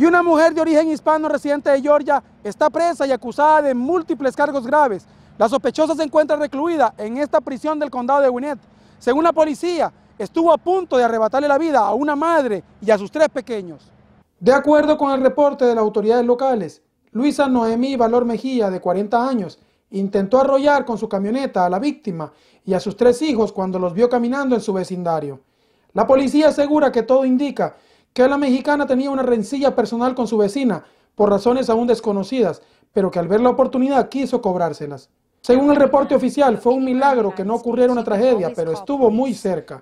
Y una mujer de origen hispano residente de Georgia está presa y acusada de múltiples cargos graves. La sospechosa se encuentra recluida en esta prisión del condado de Gwinnett. Según la policía, estuvo a punto de arrebatarle la vida a una madre y a sus tres pequeños. De acuerdo con el reporte de las autoridades locales, Luisa Noemí Valor Mejía, de 40 años, intentó arrollar con su camioneta a la víctima y a sus tres hijos cuando los vio caminando en su vecindario. La policía asegura que todo indica que la mexicana tenía una rencilla personal con su vecina, por razones aún desconocidas, pero que al ver la oportunidad quiso cobrárselas. Según el reporte oficial, fue un milagro que no ocurriera una tragedia, pero estuvo muy cerca.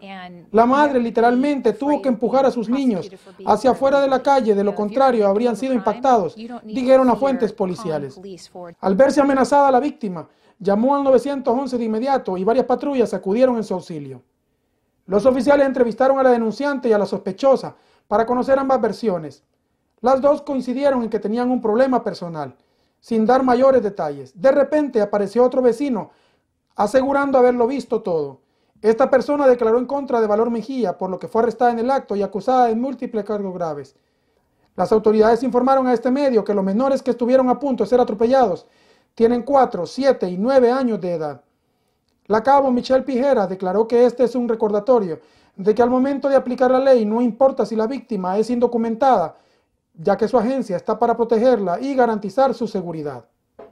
La madre literalmente tuvo que empujar a sus niños hacia afuera de la calle, de lo contrario habrían sido impactados, dijeron las fuentes policiales. Al verse amenazada la víctima, llamó al 911 de inmediato y varias patrullas acudieron en su auxilio. Los oficiales entrevistaron a la denunciante y a la sospechosa, para conocer ambas versiones. Las dos coincidieron en que tenían un problema personal, sin dar mayores detalles. De repente apareció otro vecino, asegurando haberlo visto todo. Esta persona declaró en contra de Valor Mejía, por lo que fue arrestada en el acto y acusada de múltiples cargos graves. Las autoridades informaron a este medio que los menores que estuvieron a punto de ser atropellados tienen 4, 7 y 9 años de edad. La cabo Michelle Pijera declaró que este es un recordatorio de que al momento de aplicar la ley no importa si la víctima es indocumentada, ya que su agencia está para protegerla y garantizar su seguridad.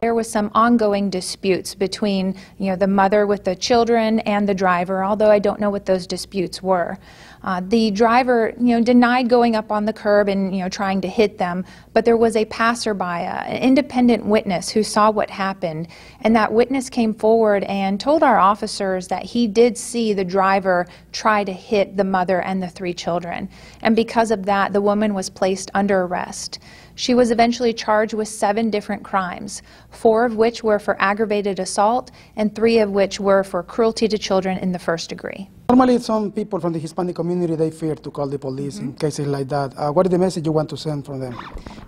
There was some ongoing disputes between you know, the mother with the children and the driver, although I don't know what those disputes were. Uh, the driver, you know, denied going up on the curb and, you know, trying to hit them, but there was a passerby, uh, an independent witness who saw what happened, and that witness came forward and told our officers that he did see the driver try to hit the mother and the three children, and because of that, the woman was placed under arrest. She was eventually charged with seven different crimes, four of which were for aggravated assault and three of which were for cruelty to children in the first degree. Normally, some people from the Hispanic community, they fear to call the police mm -hmm. in mm-hmm. cases like that. Uh, what is the message you want to send from them?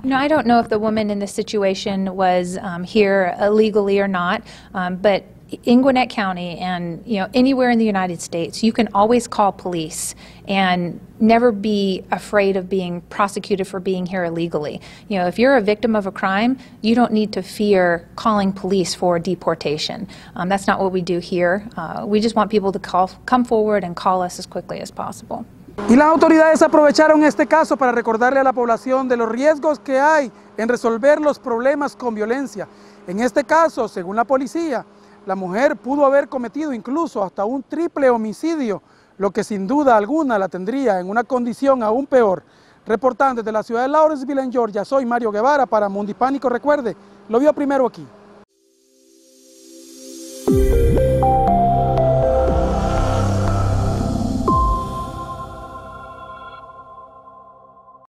No, I don't know if the woman in this situation was um, here illegally or not, um, but in Gwinnett County and you know anywhere in the United States, you can always call police and never be afraid of being prosecuted for being here illegally. You know, if you're a victim of a crime, you don't need to fear calling police for deportation. Um, that's not what we do here. Uh, we just want people to call, come forward and call us as quickly as possible. Y las autoridades aprovecharon este caso para recordarle a la población de los riesgos que hay en resolver los problemas con violencia. En este caso, según la policía, La mujer pudo haber cometido incluso hasta un triple homicidio, lo que sin duda alguna la tendría en una condición aún peor. Reportando desde la ciudad de Lawrenceville, en Georgia, soy Mario Guevara para Mundipánico. Recuerde, lo vio primero aquí.